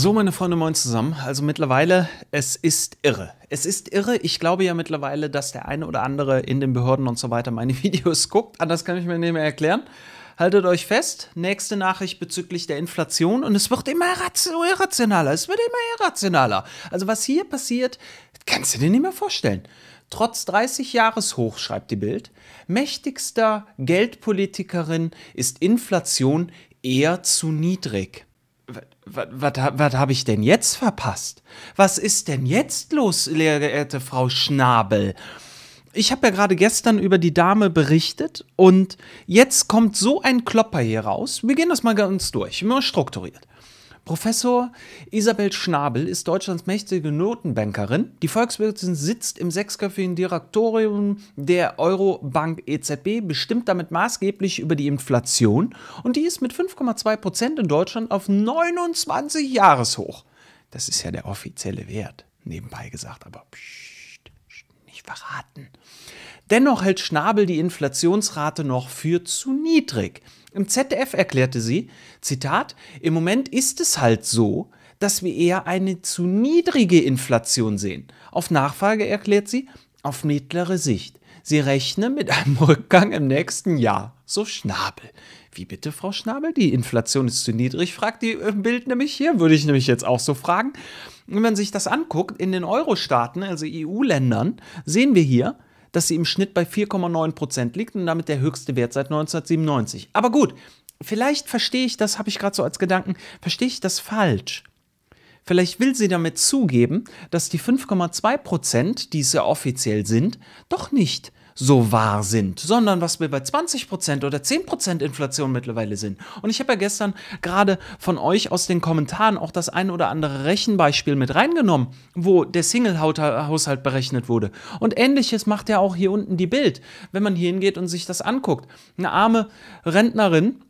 So, meine Freunde, moin zusammen. Also mittlerweile, es ist irre. Es ist irre. Ich glaube ja mittlerweile, dass der eine oder andere in den Behörden und so weiter meine Videos guckt. Anders kann ich mir nicht mehr erklären. Haltet euch fest. Nächste Nachricht bezüglich der Inflation. Und es wird immer irrationaler. Es wird immer irrationaler. Also was hier passiert, kannst du dir nicht mehr vorstellen. Trotz 30 Jahreshoch, schreibt die Bild, mächtigster Geldpolitikerin ist Inflation eher zu niedrig was habe ich denn jetzt verpasst? Was ist denn jetzt los, geehrte Frau Schnabel? Ich habe ja gerade gestern über die Dame berichtet und jetzt kommt so ein Klopper hier raus. Wir gehen das mal ganz durch, immer strukturiert. Professor Isabel Schnabel ist Deutschlands mächtige Notenbankerin. Die Volkswirtin sitzt im sechsköpfigen Direktorium der Eurobank EZB, bestimmt damit maßgeblich über die Inflation und die ist mit 5,2 Prozent in Deutschland auf 29 Jahreshoch. Das ist ja der offizielle Wert, nebenbei gesagt, aber pssst, pssst, nicht verraten. Dennoch hält Schnabel die Inflationsrate noch für zu niedrig. Im ZDF erklärte sie, Zitat, im Moment ist es halt so, dass wir eher eine zu niedrige Inflation sehen. Auf Nachfrage erklärt sie, auf mittlere Sicht. Sie rechne mit einem Rückgang im nächsten Jahr. So Schnabel. Wie bitte, Frau Schnabel? Die Inflation ist zu niedrig, fragt die äh, Bild nämlich hier. Würde ich nämlich jetzt auch so fragen. wenn man sich das anguckt, in den Euro-Staaten, also EU-Ländern, sehen wir hier, dass sie im Schnitt bei 4,9 Prozent liegt und damit der höchste Wert seit 1997. Aber gut, vielleicht verstehe ich das, habe ich gerade so als Gedanken, verstehe ich das falsch. Vielleicht will sie damit zugeben, dass die 5,2 Prozent, die es ja offiziell sind, doch nicht so wahr sind, sondern was wir bei 20% oder 10% Inflation mittlerweile sind. Und ich habe ja gestern gerade von euch aus den Kommentaren auch das ein oder andere Rechenbeispiel mit reingenommen, wo der Single-Haushalt berechnet wurde. Und ähnliches macht ja auch hier unten die Bild, wenn man hier hingeht und sich das anguckt. Eine arme Rentnerin,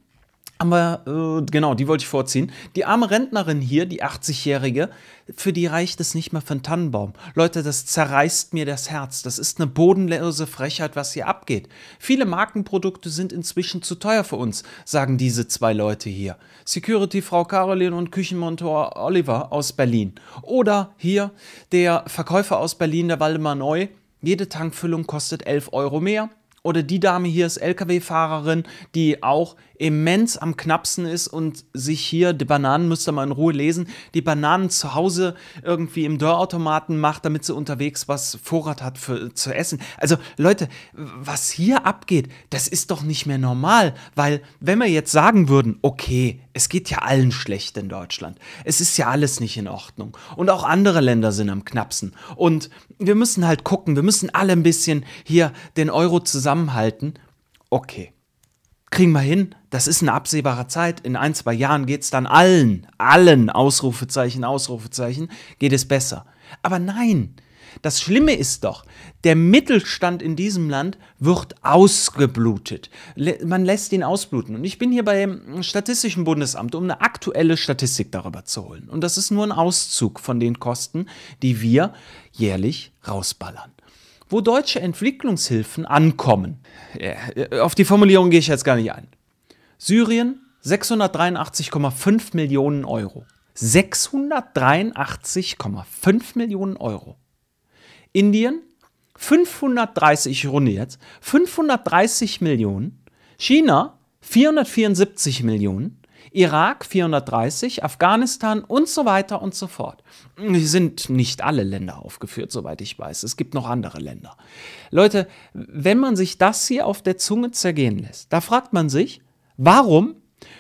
aber äh, genau, die wollte ich vorziehen. Die arme Rentnerin hier, die 80-Jährige, für die reicht es nicht mehr für einen Tannenbaum. Leute, das zerreißt mir das Herz. Das ist eine bodenlose Frechheit, was hier abgeht. Viele Markenprodukte sind inzwischen zu teuer für uns, sagen diese zwei Leute hier. Security-Frau Caroline und Küchenmontor Oliver aus Berlin. Oder hier der Verkäufer aus Berlin, der Waldemar Neu. Jede Tankfüllung kostet 11 Euro mehr. Oder die Dame hier ist Lkw-Fahrerin, die auch immens am Knapsen ist und sich hier, die Bananen müsst ihr mal in Ruhe lesen, die Bananen zu Hause irgendwie im Dörrautomaten macht, damit sie unterwegs was Vorrat hat für, zu essen. Also Leute, was hier abgeht, das ist doch nicht mehr normal, weil wenn wir jetzt sagen würden, okay, es geht ja allen schlecht in Deutschland, es ist ja alles nicht in Ordnung und auch andere Länder sind am Knapsen und wir müssen halt gucken, wir müssen alle ein bisschen hier den Euro zusammenhalten. Okay kriegen wir hin. Das ist eine absehbare Zeit. In ein, zwei Jahren geht es dann allen, allen, Ausrufezeichen, Ausrufezeichen, geht es besser. Aber nein, das Schlimme ist doch, der Mittelstand in diesem Land wird ausgeblutet. Man lässt ihn ausbluten. Und ich bin hier beim Statistischen Bundesamt, um eine aktuelle Statistik darüber zu holen. Und das ist nur ein Auszug von den Kosten, die wir jährlich rausballern wo deutsche Entwicklungshilfen ankommen. Auf die Formulierung gehe ich jetzt gar nicht ein. Syrien 683,5 Millionen Euro. 683,5 Millionen Euro. Indien 530, ich runde jetzt, 530 Millionen. China 474 Millionen. Irak 430, Afghanistan und so weiter und so fort. Hier sind nicht alle Länder aufgeführt, soweit ich weiß. Es gibt noch andere Länder. Leute, wenn man sich das hier auf der Zunge zergehen lässt, da fragt man sich, warum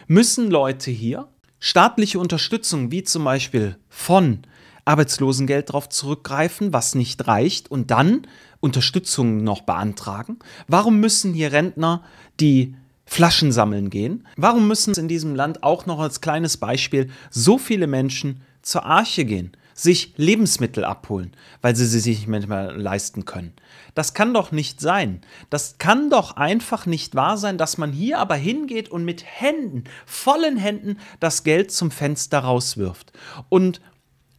müssen Leute hier staatliche Unterstützung wie zum Beispiel von Arbeitslosengeld darauf zurückgreifen, was nicht reicht, und dann Unterstützung noch beantragen? Warum müssen hier Rentner, die Flaschen sammeln gehen. Warum müssen in diesem Land auch noch als kleines Beispiel so viele Menschen zur Arche gehen? sich Lebensmittel abholen, weil sie sie sich manchmal leisten können. Das kann doch nicht sein. Das kann doch einfach nicht wahr sein, dass man hier aber hingeht und mit Händen, vollen Händen, das Geld zum Fenster rauswirft. Und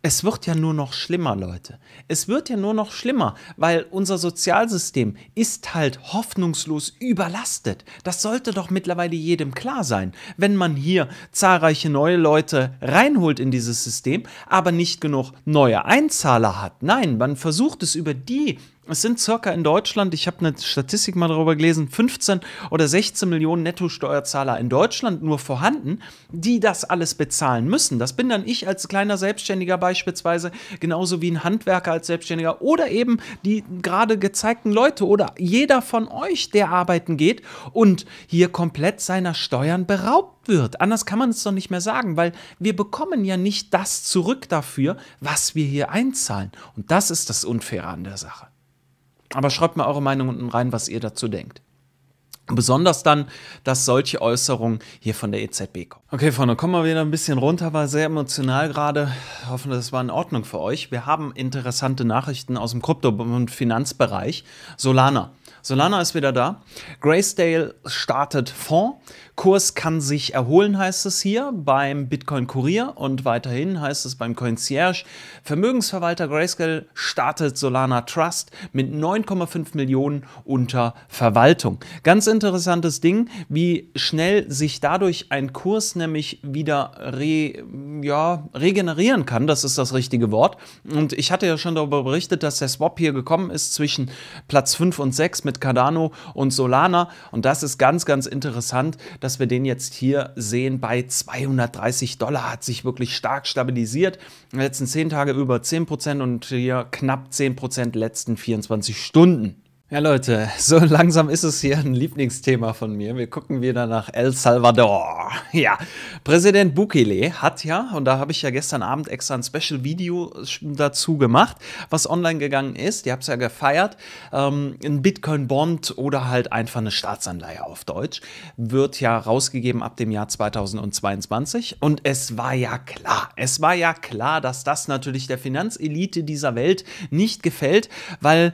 es wird ja nur noch schlimmer, Leute. Es wird ja nur noch schlimmer, weil unser Sozialsystem ist halt hoffnungslos überlastet. Das sollte doch mittlerweile jedem klar sein. Wenn man hier zahlreiche neue Leute reinholt in dieses System, aber nicht genug neue Einzahler hat. Nein, man versucht es über die es sind circa in Deutschland, ich habe eine Statistik mal darüber gelesen, 15 oder 16 Millionen Nettosteuerzahler in Deutschland nur vorhanden, die das alles bezahlen müssen. Das bin dann ich als kleiner Selbstständiger beispielsweise, genauso wie ein Handwerker als Selbstständiger oder eben die gerade gezeigten Leute oder jeder von euch, der arbeiten geht und hier komplett seiner Steuern beraubt wird. Anders kann man es doch nicht mehr sagen, weil wir bekommen ja nicht das zurück dafür, was wir hier einzahlen. Und das ist das Unfaire an der Sache. Aber schreibt mal eure Meinung unten rein, was ihr dazu denkt. Besonders dann, dass solche Äußerungen hier von der EZB kommen. Okay, Freunde, kommen wir wieder ein bisschen runter, war sehr emotional gerade. Hoffen, das war in Ordnung für euch. Wir haben interessante Nachrichten aus dem Krypto- und Finanzbereich. Solana Solana ist wieder da. Graysdale startet Fonds. Kurs kann sich erholen, heißt es hier beim Bitcoin Kurier und weiterhin heißt es beim Concierge. Vermögensverwalter Grayscale startet Solana Trust mit 9,5 Millionen unter Verwaltung. Ganz interessantes Ding, wie schnell sich dadurch ein Kurs nämlich wieder re, ja, regenerieren kann. Das ist das richtige Wort. Und ich hatte ja schon darüber berichtet, dass der Swap hier gekommen ist zwischen Platz 5 und 6 mit Cardano und Solana. Und das ist ganz, ganz interessant, dass wir den jetzt hier sehen bei 230 Dollar. Hat sich wirklich stark stabilisiert. In den letzten 10 Tage über 10% und hier knapp 10% letzten 24 Stunden. Ja, Leute, so langsam ist es hier ein Lieblingsthema von mir. Wir gucken wieder nach El Salvador. Ja, Präsident Bukele hat ja, und da habe ich ja gestern Abend extra ein Special-Video dazu gemacht, was online gegangen ist. Ihr habt es ja gefeiert. Ähm, ein Bitcoin-Bond oder halt einfach eine Staatsanleihe auf Deutsch wird ja rausgegeben ab dem Jahr 2022. Und es war ja klar, es war ja klar, dass das natürlich der Finanzelite dieser Welt nicht gefällt, weil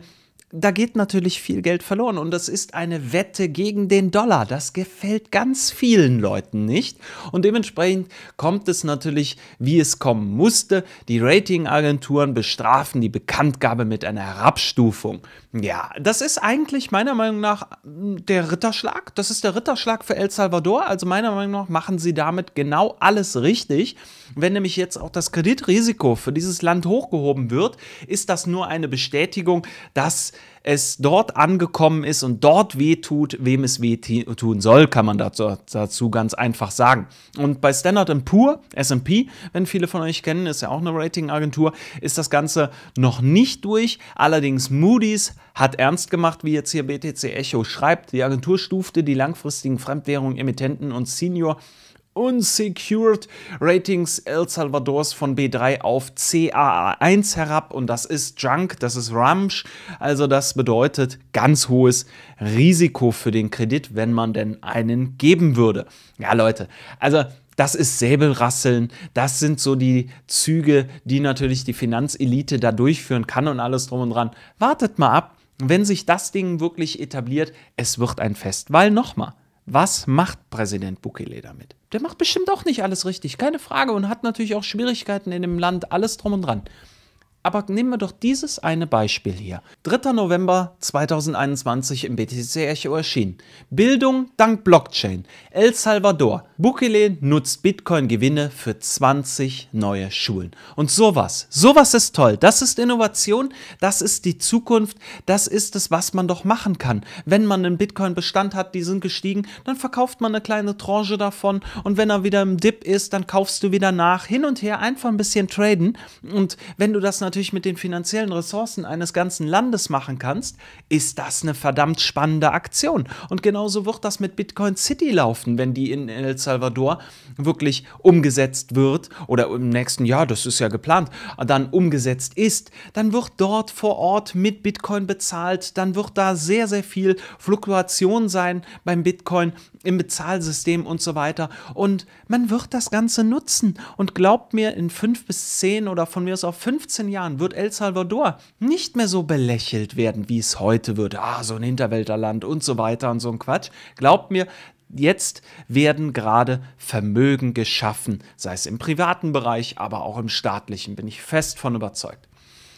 da geht natürlich viel Geld verloren und das ist eine Wette gegen den Dollar. Das gefällt ganz vielen Leuten nicht und dementsprechend kommt es natürlich, wie es kommen musste. Die Ratingagenturen bestrafen die Bekanntgabe mit einer Herabstufung. Ja, das ist eigentlich meiner Meinung nach hm, der Ritterschlag. Das ist der Ritterschlag für El Salvador. Also meiner Meinung nach machen sie damit genau alles richtig. Wenn nämlich jetzt auch das Kreditrisiko für dieses Land hochgehoben wird, ist das nur eine Bestätigung, dass es dort angekommen ist und dort wehtut, wem es wehtun soll, kann man dazu, dazu ganz einfach sagen. Und bei Standard Poor, SP, wenn viele von euch kennen, ist ja auch eine Ratingagentur, ist das Ganze noch nicht durch. Allerdings Moody's hat ernst gemacht, wie jetzt hier BTC Echo schreibt. Die Agentur stufte die langfristigen Fremdwährungen, Emittenten und Senior Unsecured Ratings El Salvadors von B3 auf CAA1 herab und das ist Junk, das ist Ramsch. Also das bedeutet ganz hohes Risiko für den Kredit, wenn man denn einen geben würde. Ja Leute, also das ist Säbelrasseln, das sind so die Züge, die natürlich die Finanzelite da durchführen kann und alles drum und dran. Wartet mal ab, wenn sich das Ding wirklich etabliert, es wird ein Fest, weil nochmal. Was macht Präsident Bukele damit? Der macht bestimmt auch nicht alles richtig, keine Frage, und hat natürlich auch Schwierigkeiten in dem Land, alles drum und dran. Aber nehmen wir doch dieses eine Beispiel hier. 3. November 2021 im BTC Echo erschienen. Bildung dank Blockchain. El Salvador. Bukele nutzt Bitcoin-Gewinne für 20 neue Schulen. Und sowas, sowas ist toll. Das ist Innovation, das ist die Zukunft, das ist es, was man doch machen kann. Wenn man einen Bitcoin-Bestand hat, die sind gestiegen, dann verkauft man eine kleine Tranche davon und wenn er wieder im Dip ist, dann kaufst du wieder nach. Hin und her einfach ein bisschen traden und wenn du das natürlich natürlich mit den finanziellen Ressourcen eines ganzen Landes machen kannst, ist das eine verdammt spannende Aktion. Und genauso wird das mit Bitcoin City laufen, wenn die in El Salvador wirklich umgesetzt wird oder im nächsten Jahr, das ist ja geplant, dann umgesetzt ist, dann wird dort vor Ort mit Bitcoin bezahlt, dann wird da sehr, sehr viel Fluktuation sein beim Bitcoin im Bezahlsystem und so weiter. Und man wird das Ganze nutzen. Und glaubt mir, in fünf bis zehn oder von mir aus auf 15 Jahren wird El Salvador nicht mehr so belächelt werden, wie es heute wird. Ah, so ein Hinterwälderland und so weiter und so ein Quatsch. Glaubt mir, Jetzt werden gerade Vermögen geschaffen, sei es im privaten Bereich, aber auch im staatlichen, bin ich fest von überzeugt.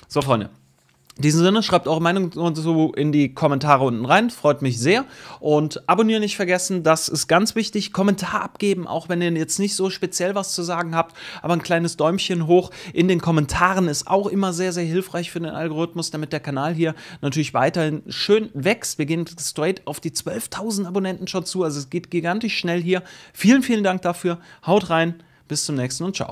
So, Freunde, in diesem Sinne, schreibt eure Meinung dazu in die Kommentare unten rein. Freut mich sehr. Und abonnieren nicht vergessen, das ist ganz wichtig. Kommentar abgeben, auch wenn ihr jetzt nicht so speziell was zu sagen habt, aber ein kleines Däumchen hoch in den Kommentaren ist auch immer sehr, sehr hilfreich für den Algorithmus, damit der Kanal hier natürlich weiterhin schön wächst. Wir gehen straight auf die 12.000 Abonnenten schon zu. Also es geht gigantisch schnell hier. Vielen, vielen Dank dafür. Haut rein. Bis zum nächsten und ciao.